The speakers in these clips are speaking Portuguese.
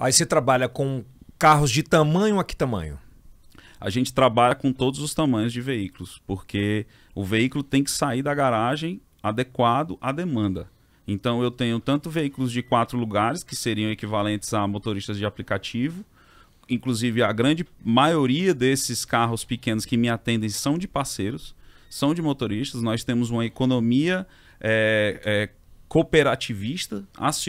Aí você trabalha com carros de tamanho a que tamanho? A gente trabalha com todos os tamanhos de veículos, porque o veículo tem que sair da garagem adequado à demanda. Então eu tenho tanto veículos de quatro lugares, que seriam equivalentes a motoristas de aplicativo, inclusive a grande maioria desses carros pequenos que me atendem são de parceiros, são de motoristas. Nós temos uma economia é, é, cooperativista, as,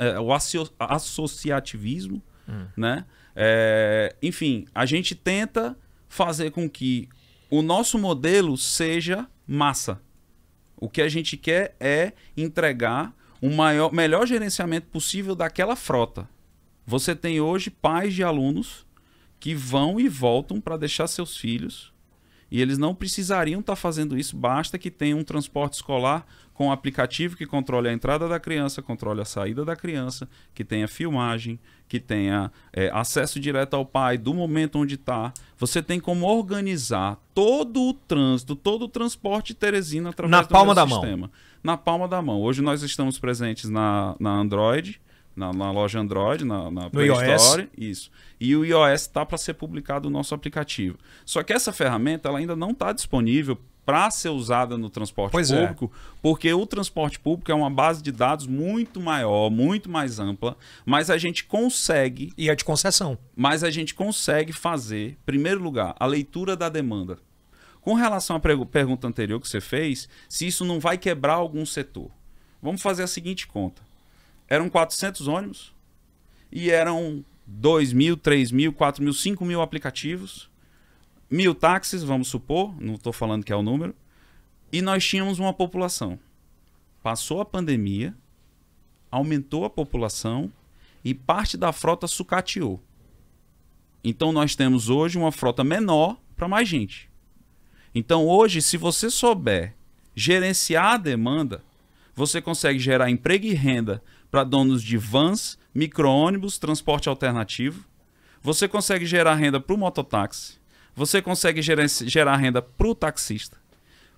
é, o associativismo, hum. né? É, enfim, a gente tenta fazer com que o nosso modelo seja massa. O que a gente quer é entregar o maior, melhor gerenciamento possível daquela frota. Você tem hoje pais de alunos que vão e voltam para deixar seus filhos e eles não precisariam estar tá fazendo isso, basta que tenha um transporte escolar com um aplicativo que controle a entrada da criança, controle a saída da criança, que tenha filmagem, que tenha é, acesso direto ao pai do momento onde está. Você tem como organizar todo o trânsito, todo o transporte de Teresina através Na do palma da sistema. Mão. Na palma da mão. Hoje nós estamos presentes na, na Android, na, na loja Android, na, na Play no Store. IOS. Isso. E o iOS está para ser publicado o no nosso aplicativo. Só que essa ferramenta ela ainda não está disponível para ser usada no transporte pois é. público, é. porque o transporte público é uma base de dados muito maior, muito mais ampla, mas a gente consegue. E é de concessão. Mas a gente consegue fazer, em primeiro lugar, a leitura da demanda. Com relação à pergunta anterior que você fez, se isso não vai quebrar algum setor, vamos fazer a seguinte conta. Eram 400 ônibus e eram 2 mil, 3 mil, 4 mil, 5 mil aplicativos, mil táxis, vamos supor, não estou falando que é o número, e nós tínhamos uma população. Passou a pandemia, aumentou a população e parte da frota sucateou. Então nós temos hoje uma frota menor para mais gente. Então hoje, se você souber gerenciar a demanda, você consegue gerar emprego e renda para donos de vans, micro-ônibus, transporte alternativo. Você consegue gerar renda para o mototáxi. Você consegue gerar, gerar renda para o taxista.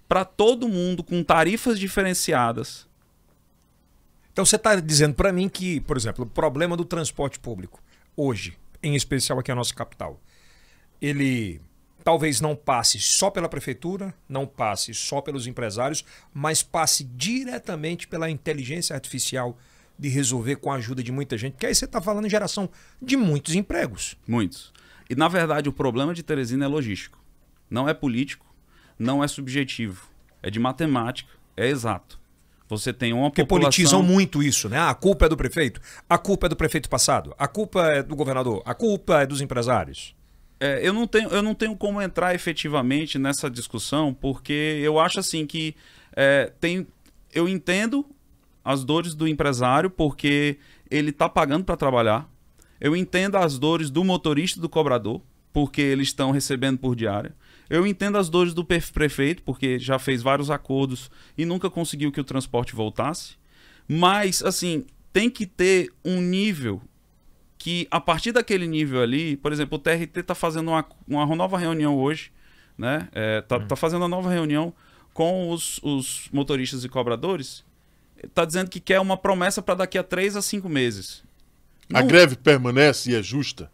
Para todo mundo, com tarifas diferenciadas. Então você está dizendo para mim que, por exemplo, o problema do transporte público, hoje, em especial aqui na nossa capital, ele talvez não passe só pela prefeitura, não passe só pelos empresários, mas passe diretamente pela inteligência artificial de resolver com a ajuda de muita gente, porque aí você está falando em geração de muitos empregos. Muitos. E, na verdade, o problema de Teresina é logístico. Não é político, não é subjetivo. É de matemática, é exato. Você tem uma Porque população... politizam muito isso, né? Ah, a culpa é do prefeito, a culpa é do prefeito passado, a culpa é do governador, a culpa é dos empresários. É, eu, não tenho, eu não tenho como entrar efetivamente nessa discussão, porque eu acho assim que é, tem, eu entendo as dores do empresário, porque ele está pagando para trabalhar. Eu entendo as dores do motorista e do cobrador, porque eles estão recebendo por diária. Eu entendo as dores do prefeito, porque já fez vários acordos e nunca conseguiu que o transporte voltasse. Mas, assim, tem que ter um nível que, a partir daquele nível ali, por exemplo, o TRT está fazendo uma, uma nova reunião hoje, né? É, tá, tá, fazendo uma nova reunião com os, os motoristas e cobradores está dizendo que quer uma promessa para daqui a três a cinco meses. Não... A greve permanece e é justa?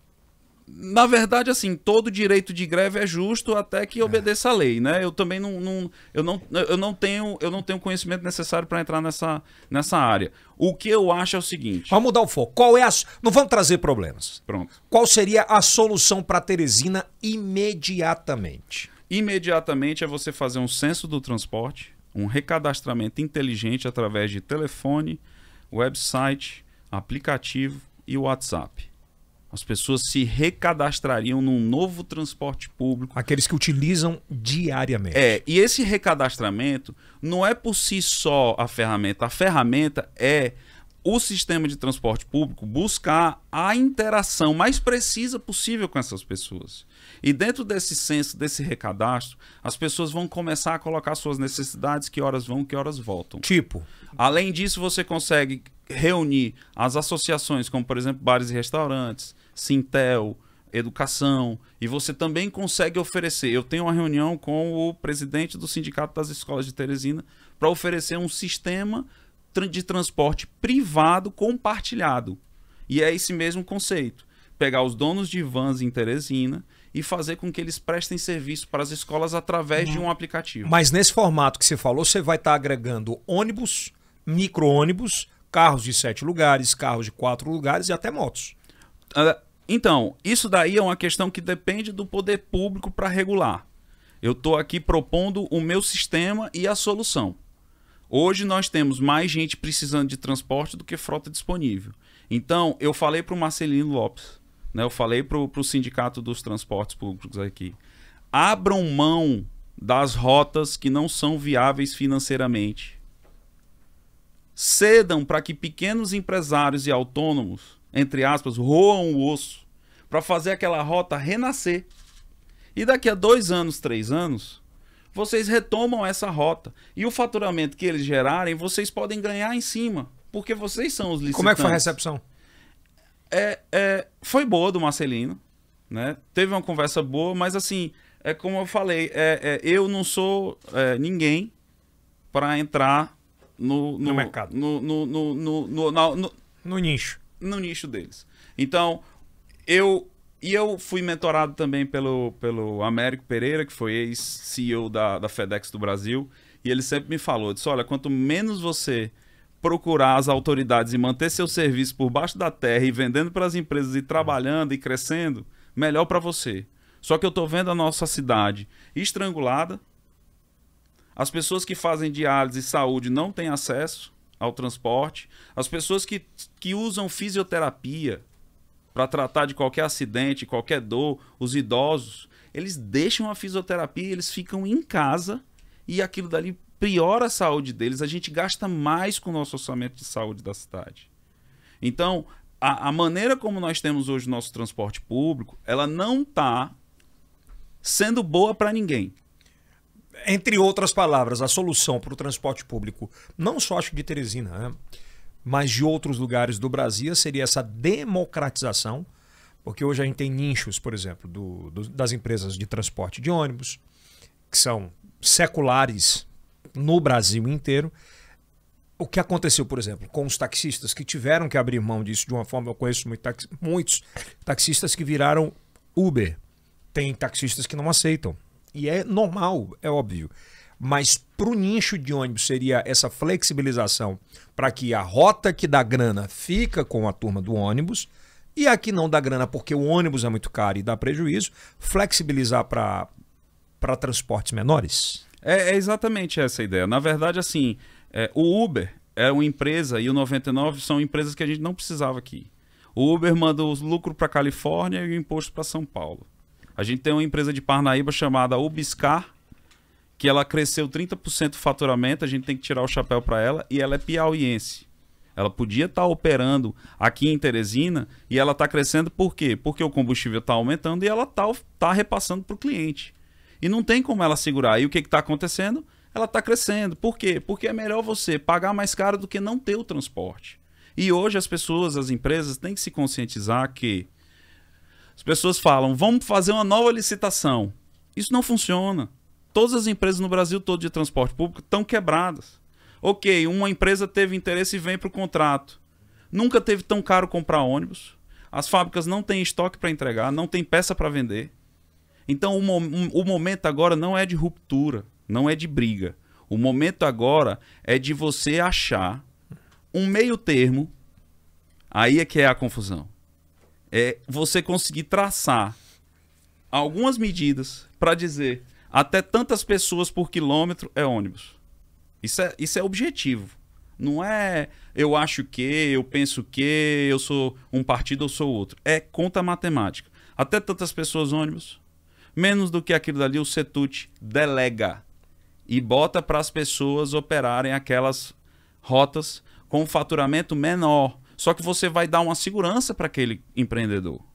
Na verdade, assim, todo direito de greve é justo até que é. obedeça a lei, né? Eu também não, não, eu não, eu não, tenho, eu não tenho conhecimento necessário para entrar nessa, nessa área. O que eu acho é o seguinte. Vamos mudar o foco. Qual é a. Não vamos trazer problemas. Pronto. Qual seria a solução para Teresina imediatamente? Imediatamente é você fazer um censo do transporte um recadastramento inteligente através de telefone, website, aplicativo e WhatsApp. As pessoas se recadastrariam num novo transporte público. Aqueles que utilizam diariamente. É, e esse recadastramento não é por si só a ferramenta. A ferramenta é o sistema de transporte público buscar a interação mais precisa possível com essas pessoas. E dentro desse censo, desse recadastro, as pessoas vão começar a colocar suas necessidades, que horas vão, que horas voltam. Tipo. Além disso, você consegue reunir as associações, como por exemplo bares e restaurantes, Sintel, educação, e você também consegue oferecer. Eu tenho uma reunião com o presidente do Sindicato das Escolas de Teresina para oferecer um sistema de transporte privado compartilhado. E é esse mesmo conceito: pegar os donos de vans em Teresina e fazer com que eles prestem serviço para as escolas através de um aplicativo. Mas nesse formato que você falou, você vai estar tá agregando ônibus, micro-ônibus, carros de sete lugares, carros de quatro lugares e até motos. Ah, então, isso daí é uma questão que depende do poder público para regular. Eu estou aqui propondo o meu sistema e a solução. Hoje nós temos mais gente precisando de transporte do que frota disponível. Então, eu falei para o Marcelino Lopes, né? eu falei para o Sindicato dos Transportes Públicos aqui: abram mão das rotas que não são viáveis financeiramente. Cedam para que pequenos empresários e autônomos, entre aspas, roam o osso para fazer aquela rota renascer. E daqui a dois anos, três anos, vocês retomam essa rota. E o faturamento que eles gerarem, vocês podem ganhar em cima, porque vocês são os licitantes. Como é que foi a recepção? É, é, foi boa do Marcelino, né? Teve uma conversa boa, mas assim, é como eu falei, é, é eu não sou é, ninguém para entrar no, no, no mercado. No, no, no, no, no, no nicho. No nicho deles. Então, eu e eu fui mentorado também pelo, pelo Américo Pereira, que foi ex-CEO da, da FedEx do Brasil. E ele sempre me falou: disse, olha, quanto menos você procurar as autoridades e manter seu serviço por baixo da terra e vendendo para as empresas e trabalhando e crescendo, melhor para você. Só que eu estou vendo a nossa cidade estrangulada, as pessoas que fazem diálise e saúde não têm acesso ao transporte, as pessoas que, que usam fisioterapia para tratar de qualquer acidente, qualquer dor, os idosos, eles deixam a fisioterapia, eles ficam em casa e aquilo dali piora a saúde deles. A gente gasta mais com o nosso orçamento de saúde da cidade. Então, a, a maneira como nós temos hoje o nosso transporte público, ela não está sendo boa para ninguém entre outras palavras, a solução para o transporte público, não só acho de Teresina, né? mas de outros lugares do Brasil, seria essa democratização, porque hoje a gente tem nichos, por exemplo, do, do, das empresas de transporte de ônibus, que são seculares no Brasil inteiro. O que aconteceu, por exemplo, com os taxistas que tiveram que abrir mão disso de uma forma, eu conheço muito taxi, muitos taxistas que viraram Uber. Tem taxistas que não aceitam. E é normal, é óbvio. Mas para o nicho de ônibus seria essa flexibilização para que a rota que dá grana fica com a turma do ônibus e a que não dá grana porque o ônibus é muito caro e dá prejuízo, flexibilizar para transportes menores? É, é, exatamente essa a ideia. Na verdade, assim, é, o Uber é uma empresa e o 99 são empresas que a gente não precisava aqui. O Uber manda os lucros para Califórnia e o imposto para São Paulo. A gente tem uma empresa de Parnaíba chamada Ubiscar, que ela cresceu 30% o faturamento, a gente tem que tirar o chapéu para ela, e ela é piauiense. Ela podia estar tá operando aqui em Teresina e ela está crescendo por quê? Porque o combustível está aumentando e ela está tá repassando para o cliente. E não tem como ela segurar. E o que está acontecendo? Ela está crescendo. Por quê? Porque é melhor você pagar mais caro do que não ter o transporte. E hoje as pessoas, as empresas têm que se conscientizar que as pessoas falam, vamos fazer uma nova licitação. Isso não funciona. Todas as empresas no Brasil todo de transporte público estão quebradas. Ok, uma empresa teve interesse e vem para o contrato. Nunca teve tão caro comprar ônibus. As fábricas não têm estoque para entregar, não tem peça para vender. Então o, mo o momento agora não é de ruptura, não é de briga. O momento agora é de você achar um meio termo. Aí é que é a confusão. É você conseguir traçar algumas medidas para dizer até tantas pessoas por quilômetro é ônibus. Isso é, isso é objetivo. Não é eu acho que, eu penso que, eu sou um partido ou sou outro. É conta matemática. Até tantas pessoas ônibus, menos do que aquilo dali, o Setut delega e bota para as pessoas operarem aquelas rotas com um faturamento menor. Só que você vai dar uma segurança para aquele empreendedor.